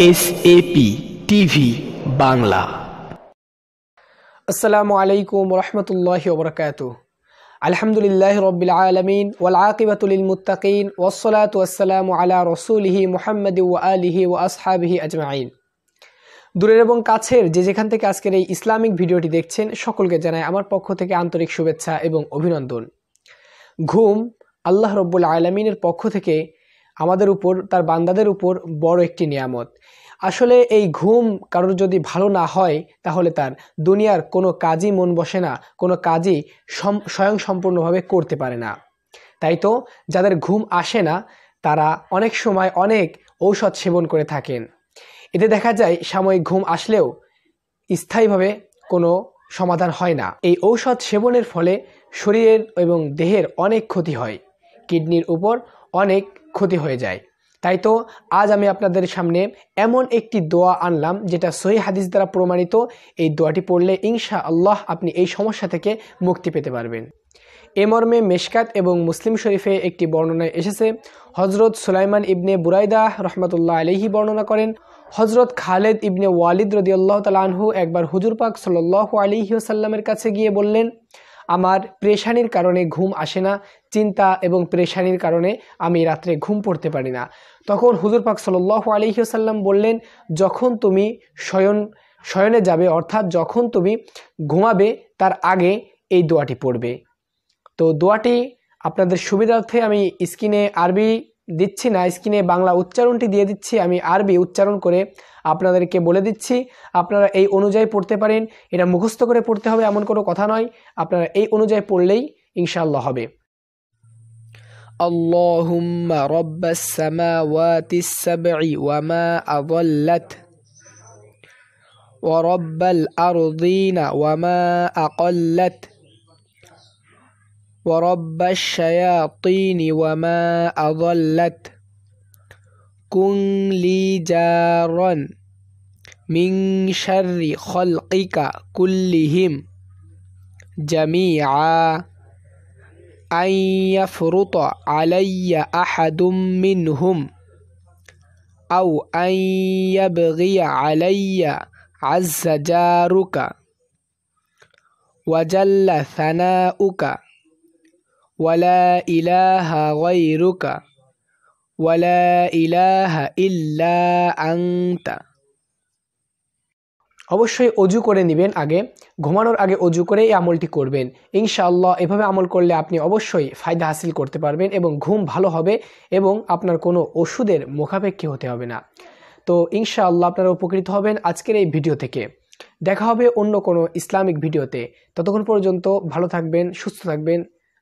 S SAP TV Bangla আসসালামু আলাইকুম রহমতুল্লাহ ওবরাকাত আলহামদুলিল্লাহ রবিল আলমিন ওয়াল আকিবাতুল মুতাকিন ওসলাত ওয়াসালাম আলা রসুলহি মোহাম্মদ আলিহি ও আসহাবিহি আজমাইন দূরের এবং কাছের যে যেখান থেকে আজকের এই ইসলামিক ভিডিওটি দেখছেন সকলকে জানাই আমার পক্ষ থেকে আন্তরিক শুভেচ্ছা এবং অভিনন্দন ঘুম আল্লাহ রব্বুল আলমিনের পক্ষ থেকে আমাদের উপর তার বান্দাদের উপর বড় একটি নিয়ামত আসলে এই ঘুম কারোর যদি ভালো না হয় তাহলে তার দুনিয়ার কোনো কাজই মন বসে না কোনো কাজই স্বয়ং সম্পূর্ণভাবে করতে পারে না তাই তো যাদের ঘুম আসে না তারা অনেক সময় অনেক ঔষধ সেবন করে থাকেন এতে দেখা যায় সাময়িক ঘুম আসলেও স্থায়ীভাবে কোনো সমাধান হয় না এই ঔষধ সেবনের ফলে শরীরের এবং দেহের অনেক ক্ষতি হয় কিডনির উপর অনেক ক্ষতি হয়ে যায় তাই তো আজ আমি আপনাদের সামনে এমন একটি দোয়া আনলাম যেটা সহি হাদিস দ্বারা প্রমাণিত এই দোয়াটি পড়লে ইনশা আল্লাহ আপনি এই সমস্যা থেকে মুক্তি পেতে পারবেন এ মর্মে মেশকাত এবং মুসলিম শরীফে একটি বর্ণনায় এসেছে হজরত সুলাইমান ইবনে বুরাইদা রহমতুল্লাহ আলহি বর্ণনা করেন হজরত খালেদ ইবনে ওয়ালিদ রদিয়াল্লাহ তালাহু একবার হুজুর পাক সাল্লাহ আলিহি কাছে গিয়ে বললেন আমার প্রেশানির কারণে ঘুম আসে না চিন্তা এবং প্রেশানির কারণে আমি রাত্রে ঘুম পড়তে পারি না তখন হুজুর পাক সাল্লাহ আলহিহাসাল্লাম বললেন যখন তুমি শয়ন শয়নে যাবে অর্থাৎ যখন তুমি ঘুমাবে তার আগে এই দোয়াটি পড়বে তো দোয়াটি আপনাদের সুবিধার্থে আমি স্ক্রিনে আরবি দিচ্ছি না স্ক্রিনে বাংলা উচ্চারণটি দিয়ে দিচ্ছি আমি আরবি উচ্চারণ করে আপনাদেরকে বলে দিচ্ছি আপনারা এই অনুযায়ী পড়তে পারেন এটা মুখস্থ করে পড়তে হবে এমন কোনো কথা নয় আপনারা এই অনুযায়ী পড়লেই ইনশাল্লাহ হবে اللهم رب السماوات السبع وما أضلت ورب الأرضين وما أقلت ورب الشياطين وما أضلت كن لي جارا من شر خلقك كلهم جميعا أن يفرط علي أحد منهم أو أن يبغي علي عز جارك وجل ثناؤك ওয়ালা ইলাহা গয়রুকা ওয়ালা ইলাহা ইল্লা আংতা অবশ্যই অজু করে নেবেন আগে ঘুমানোর আগে অজু করে এই আমলটি করবেন ইনশাআল্লাহ এভাবে আমল করলে আপনি অবশ্যই ফায়দা হাসিল করতে পারবেন এবং ঘুম ভালো হবে এবং আপনার কোনো ওষুধের মুখাপেক্ষি হতে হবে না তো ইনশাআল্লাহ আপনারা উপকৃত হবেন আজকের এই ভিডিও থেকে দেখা হবে অন্য কোনো ইসলামিক ভিডিওতে ততক্ষণ পর্যন্ত ভালো থাকবেন সুস্থ থাকবেন